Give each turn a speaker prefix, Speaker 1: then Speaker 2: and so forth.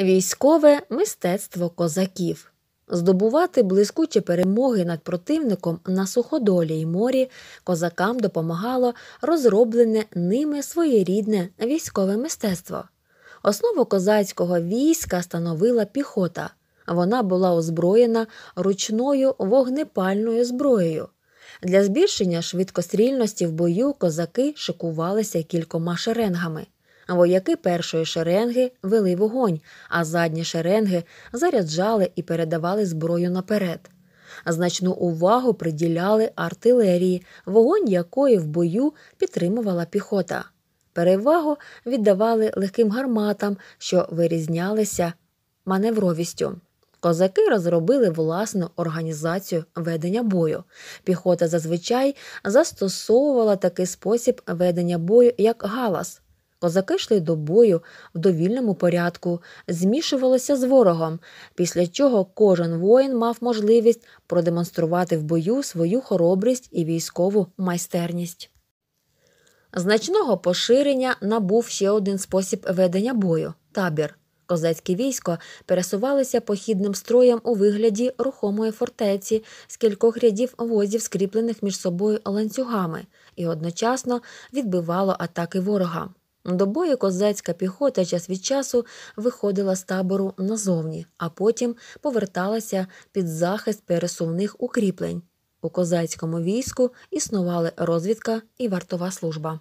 Speaker 1: Військове мистецтво козаків здобувати блискучі перемоги над противником на суходолі й морі козакам допомагало розроблене ними своєрідне військове мистецтво. Основу козацького війська становила піхота. Вона була озброєна ручною вогнепальною зброєю. Для збільшення швидкострільності в бою козаки шикувалися кількома шеренгами. Вояки першої шеренги вели вогонь, а задні шеренги заряджали і передавали зброю наперед. Значну увагу приділяли артилерії, вогонь якої в бою підтримувала піхота. Перевагу віддавали легким гарматам, що вирізнялися маневровістю. Козаки розробили власну організацію ведення бою. Піхота зазвичай застосовувала такий спосіб ведення бою, як галас. Козаки йшли до бою в довільному порядку, змішувалися з ворогом, після чого кожен воїн мав можливість продемонструвати в бою свою хоробрість і військову майстерність. Значного поширення набув ще один спосіб ведення бою табір. Козацьке військо пересувалися похідним строєм у вигляді рухомої фортеці з кількох рядів возів, скріплених між собою ланцюгами, і одночасно відбивало атаки ворога. До бою козацька піхота час від часу виходила з табору назовні, а потім поверталася під захист пересувних укріплень. У козацькому війську існували розвідка і вартова служба.